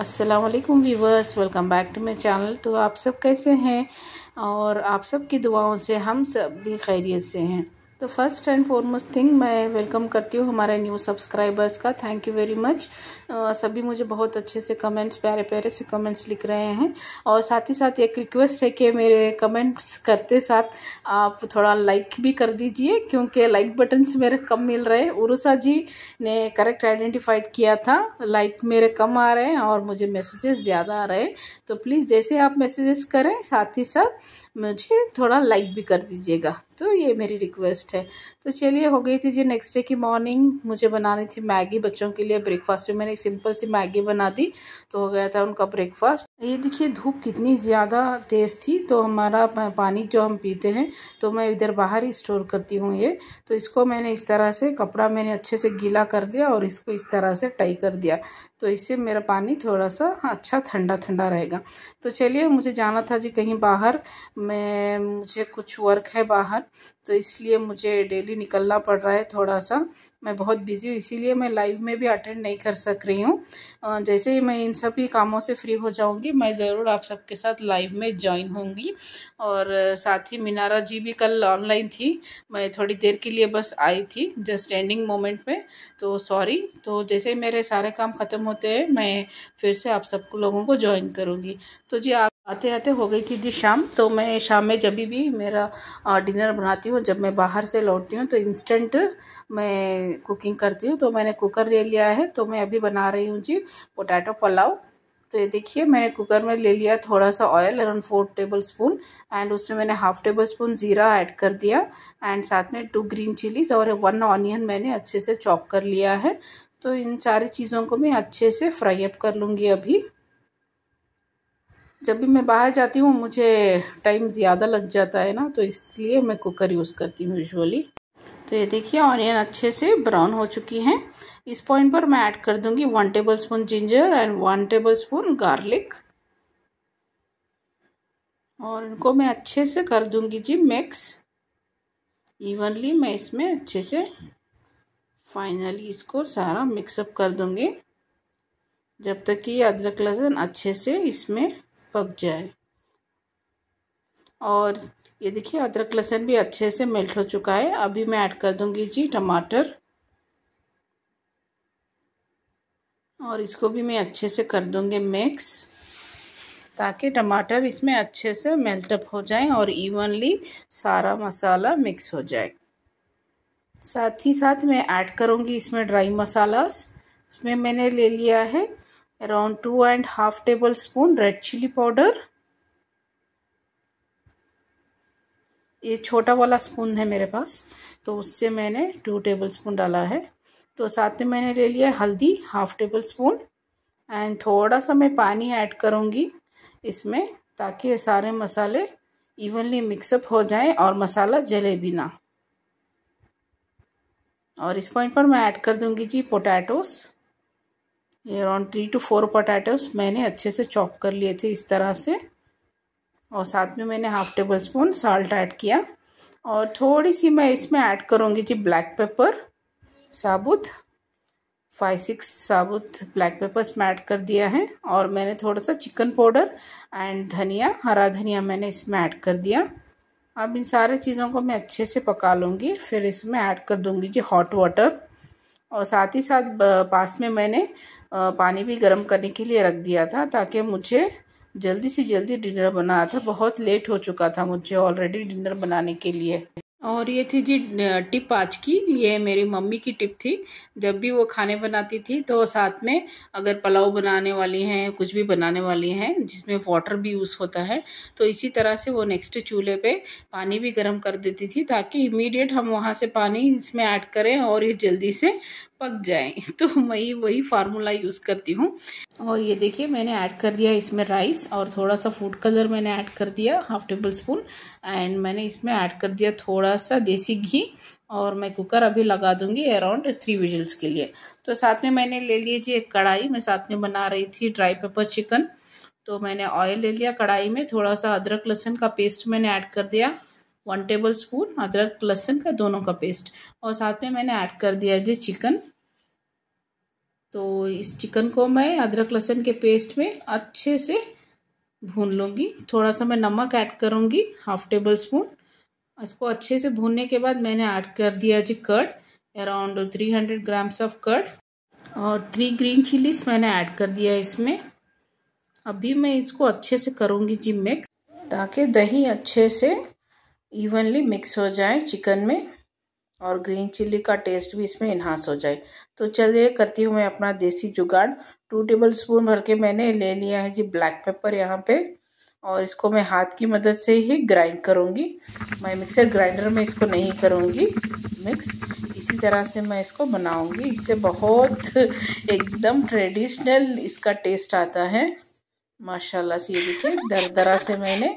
Aslam viewers welcome back to my channel तो आप सब कैसे हैं और आप सब की दुआओं से हम सब भी खैरियत से हैं तो फर्स्ट एंड फॉरमोस्ट थिंग मैं वेलकम करती हूँ हमारे न्यू सब्सक्राइबर्स का थैंक यू वेरी मच सभी मुझे बहुत अच्छे से कमेंट्स प्यारे प्यारे से कमेंट्स लिख रहे हैं और साथ ही साथ एक रिक्वेस्ट है कि मेरे कमेंट्स करते साथ आप थोड़ा लाइक भी कर दीजिए क्योंकि लाइक बटन से मेरे कम मिल रहे हैं उर्षा जी ने करेक्ट आइडेंटिफाइड किया था लाइक मेरे कम आ रहे हैं और मुझे मैसेजेस ज़्यादा आ रहे हैं तो प्लीज़ जैसे आप मैसेजेस करें साथ ही साथ मुझे थोड़ा लाइक भी कर दीजिएगा तो ये मेरी रिक्वेस्ट है तो चलिए हो गई थी जी नेक्स्ट डे की मॉर्निंग मुझे बनानी थी मैगी बच्चों के लिए ब्रेकफास्ट में मैंने एक सिंपल सी मैगी बना दी तो हो गया था उनका ब्रेकफास्ट ये देखिए धूप कितनी ज़्यादा तेज़ थी तो हमारा पानी जो हम पीते हैं तो मैं इधर बाहर ही स्टोर करती हूँ ये तो इसको मैंने इस तरह से कपड़ा मैंने अच्छे से गीला कर दिया और इसको इस तरह से टाई कर दिया तो इससे मेरा पानी थोड़ा सा अच्छा ठंडा ठंडा रहेगा तो चलिए मुझे जाना था जी कहीं बाहर मैं मुझे कुछ वर्क है बाहर तो इसलिए मुझे डेली निकलना पड़ रहा है थोड़ा सा मैं बहुत बिज़ी हूँ इसीलिए मैं लाइव में भी अटेंड नहीं कर सक रही हूँ जैसे ही मैं इन सभी कामों से फ्री हो जाऊँगी मैं ज़रूर आप सबके साथ लाइव में ज्वाइन होंगी और साथ ही मीनारा जी भी कल ऑनलाइन थी मैं थोड़ी देर के लिए बस आई थी जस्ट स्टैंडिंग मोमेंट में तो सॉरी तो जैसे ही मेरे सारे काम ख़त्म होते हैं मैं फिर से आप सब लोगों को ज्वाइन करूँगी तो जी आते आते हो गई थी जी शाम तो मैं शाम में जब भी मेरा डिनर बनाती हूँ जब मैं बाहर से लौटती हूँ तो इंस्टेंट मैं कुकिंग करती हूँ तो मैंने कुकर ले लिया है तो मैं अभी बना रही हूँ जी पोटैटो पुलाव तो ये देखिए मैंने कुकर में ले लिया थोड़ा सा oil around four tablespoon and उसमें मैंने हाफ टेबल स्पून ज़ीरा ऐड कर दिया एंड साथ में टू ग्रीन चिलीज और वन ऑनियन मैंने अच्छे से चॉप कर लिया है तो इन सारी चीज़ों को मैं अच्छे से फ्राई अप कर लूँगी अभी जब भी मैं बाहर जाती हूँ मुझे टाइम ज़्यादा लग जाता है ना तो इसलिए मैं कुकर यूज़ करती हूँ यूजुअली तो ये देखिए ऑनियन अच्छे से ब्राउन हो चुकी हैं इस पॉइंट पर मैं ऐड कर दूँगी one tablespoon ginger and one tablespoon garlic और इनको मैं अच्छे से कर दूँगी जी मिक्स इवनली मैं इसमें अच्छे से फाइनली इसको सारा मिक्सअप कर दूँगी जब तक कि अदरक लहसुन अच्छे से इसमें पक जाए और ये देखिए अदरक लहसुन भी अच्छे से मेल्ट हो चुका है अभी मैं ऐड कर दूंगी जी टमाटर और इसको भी मैं अच्छे से कर दूंगी मिक्स ताकि टमाटर इसमें अच्छे से मेल्टअप हो जाए और इवनली सारा मसाला मिक्स हो जाए साथ ही साथ मैं ऐड करूँगी इसमें ड्राई मसालास इसमें मैंने ले लिया है around 2 and half tablespoon red chili powder ये छोटा वाला स्पून है मेरे पास तो उससे मैंने टू टेबलस्पून डाला है तो साथ में मैंने ले लिया हल्दी हाफ टेबल स्पून एंड थोड़ा सा मैं पानी ऐड करूँगी इसमें ताकि ये सारे मसाले इवनली मिक्सअप हो जाएं और मसाला जले भी ना और इस पॉइंट पर मैं ऐड कर दूँगी जी potatoes around three to four potatoes मैंने अच्छे से चॉप कर लिए थे इस तरह से और साथ में मैंने half tablespoon salt add किया और थोड़ी सी मैं इसमें ऐड करूँगी जी ब्लैक पेपर साबुत फाइव सिक्स साबुत ब्लैक पेपर्स इसमें ऐड कर दिया है और मैंने थोड़ा सा चिकन पाउडर एंड धनिया हरा धनिया मैंने इसमें ऐड कर दिया अब इन सारे चीज़ों को मैं अच्छे से पका लूँगी फिर इसमें ऐड कर दूँगी जी हॉट वाटर और साथ ही साथ पास में मैंने पानी भी गर्म करने के लिए रख दिया था ताकि मुझे जल्दी से जल्दी डिनर बनाया था बहुत लेट हो चुका था मुझे ऑलरेडी डिनर बनाने के लिए और ये थी जी टिप आज की ये मेरी मम्मी की टिप थी जब भी वो खाने बनाती थी तो साथ में अगर पुलाव बनाने वाली हैं कुछ भी बनाने वाली हैं जिसमें वाटर भी यूज़ होता है तो इसी तरह से वो नेक्स्ट चूल्हे पे पानी भी गर्म कर देती थी ताकि इमीडिएट हम वहाँ से पानी इसमें ऐड करें और ये जल्दी से पक जाए तो मैं वही फार्मूला यूज़ करती हूँ और ये देखिए मैंने ऐड कर दिया इसमें राइस और थोड़ा सा फूड कलर मैंने ऐड कर दिया हाफ टेबल स्पून एंड मैंने इसमें ऐड कर दिया थोड़ा सा देसी घी और मैं कुकर अभी लगा दूंगी अराउंड थ्री विजल्स के लिए तो साथ में मैंने ले ली जी एक कढ़ाई मैं साथ में बना रही थी ड्राई पेपर चिकन तो मैंने ऑयल ले लिया कढ़ाई में थोड़ा सा अदरक लहसुन का पेस्ट मैंने ऐड कर दिया वन टेबल स्पून अदरक लहसुन का दोनों का पेस्ट और साथ में मैंने ऐड कर दिया जी चिकन तो इस चिकन को मैं अदरक लहसुन के पेस्ट में अच्छे से भून लूँगी थोड़ा सा मैं नमक ऐड करूँगी हाफ टेबल स्पून इसको अच्छे से भूनने के बाद मैंने ऐड कर दिया जी curd around three hundred grams of curd और थ्री ग्रीन चिलीज मैंने ऐड कर दिया इसमें अभी मैं इसको अच्छे से करूँगी जी मिक्स ताकि दही अच्छे से इवनली मिक्स हो जाए चिकन में और ग्रीन चिल्ली का टेस्ट भी इसमें इन्हांस हो जाए तो चलिए करती हूँ मैं अपना देसी जुगाड़ टू टेबल स्पून भर के मैंने ले लिया है जी ब्लैक पेपर यहाँ पे और इसको मैं हाथ की मदद से ही ग्राइंड करूँगी मैं मिक्सर ग्राइंडर में इसको नहीं करूँगी मिक्स इसी तरह से मैं इसको बनाऊँगी इससे बहुत एकदम ट्रेडिशनल इसका टेस्ट आता है माशाल्लाह से ये देखिए दर दरा से मैंने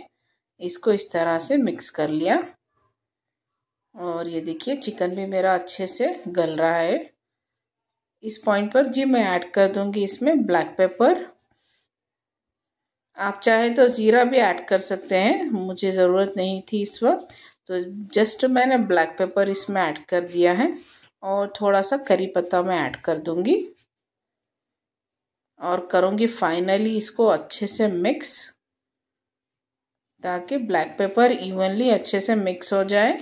इसको इस तरह से मिक्स कर लिया और ये देखिए चिकन भी मेरा अच्छे से गल रहा है इस पॉइंट पर जी मैं ऐड कर दूंगी इसमें ब्लैक पेपर आप चाहे तो ज़ीरा भी ऐड कर सकते हैं मुझे ज़रूरत नहीं थी इस वक्त तो जस्ट मैंने ब्लैक पेपर इसमें ऐड कर दिया है और थोड़ा सा करी पत्ता मैं ऐड कर दूंगी और करूँगी फाइनली इसको अच्छे से मिक्स ताकि ब्लैक पेपर इवनली अच्छे से मिक्स हो जाए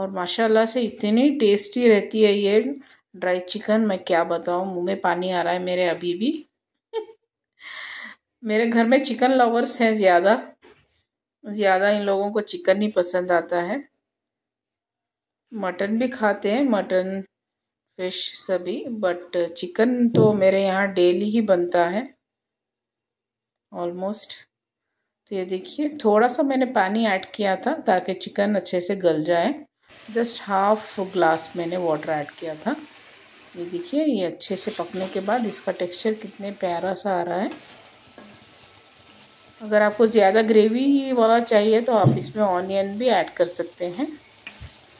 और माशाल्लाह से इतनी टेस्टी रहती है ये ड्राई चिकन मैं क्या बताऊँ मुँह में पानी आ रहा है मेरे अभी भी मेरे घर में चिकन लवर्स हैं ज़्यादा ज़्यादा इन लोगों को चिकन ही पसंद आता है मटन भी खाते हैं मटन फिश सभी बट चिकन तो मेरे यहाँ डेली ही बनता है ऑलमोस्ट तो ये देखिए थोड़ा सा मैंने पानी ऐड किया था ताकि चिकन अच्छे से गल जाए जस्ट हाफ ग्लास मैंने वाटर ऐड किया था ये देखिए ये अच्छे से पकने के बाद इसका टेक्सचर कितने प्यारा सा आ रहा है अगर आपको ज़्यादा ग्रेवी ही वाला चाहिए तो आप इसमें ऑनियन भी ऐड कर सकते हैं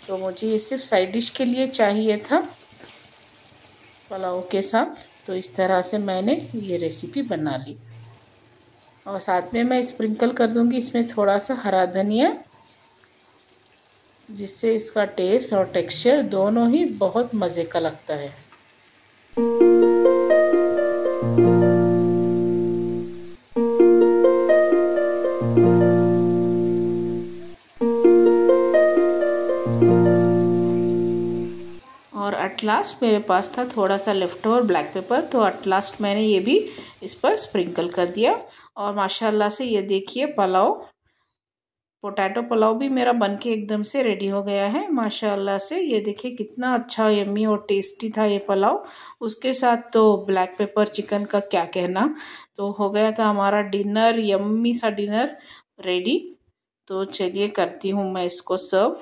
तो मुझे ये सिर्फ साइड डिश के लिए चाहिए था पुलाव के साथ तो इस तरह से मैंने ये रेसिपी बना ली और साथ में मैं स्प्रिंकल कर दूंगी इसमें थोड़ा सा हरा धनिया जिससे इसका टेस्ट और टेक्सचर दोनों ही बहुत मज़े का लगता है एट लास्ट मेरे पास था थोड़ा सा लेफ्ट ओवर ब्लैक पेपर तो एट लास्ट मैंने ये भी इस पर स्प्रिंकल कर दिया और माशाल्लाह से ये देखिए पुलाव पोटैटो पुलाव भी मेरा बन के एकदम से रेडी हो गया है माशाल्लाह से ये देखिए कितना अच्छा यम्मी और टेस्टी था ये पुलाव उसके साथ तो ब्लैक पेपर चिकन का क्या कहना तो हो गया था हमारा डिनर यम्मी सा डिनर रेडी तो चलिए करती हूँ मैं इसको सर्व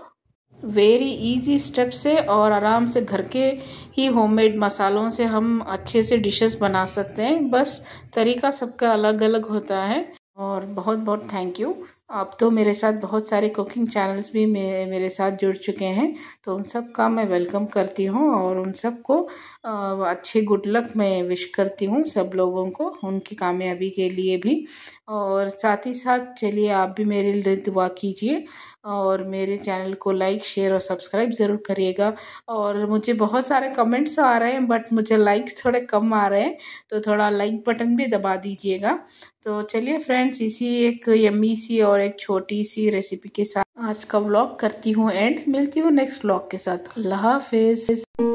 वेरी इजी स्टेप्स है और आराम से घर के ही होममेड मसालों से हम अच्छे से डिशेस बना सकते हैं बस तरीका सबका अलग अलग होता है और बहुत बहुत थैंक यू आप तो मेरे साथ बहुत सारे कुकिंग चैनल्स भी मे, मेरे साथ जुड़ चुके हैं तो उन सब का मैं वेलकम करती हूँ और उन सबको अच्छे गुड लक मैं विश करती हूँ सब लोगों को उनकी कामयाबी के लिए भी और साथ ही साथ चलिए आप भी मेरे लिए दुआ कीजिए और मेरे चैनल को लाइक शेयर और सब्सक्राइब ज़रूर करिएगा और मुझे बहुत सारे कमेंट्स आ रहे हैं बट मुझे लाइक्स थोड़े कम आ रहे हैं तो थोड़ा लाइक बटन भी दबा दीजिएगा तो चलिए फ्रेंड्स इसी एक यम्मी सी और एक छोटी सी रेसिपी के साथ आज का व्लॉग करती हूँ एंड मिलती हूँ नेक्स्ट व्लॉग के साथ अल्लाह हाफिज़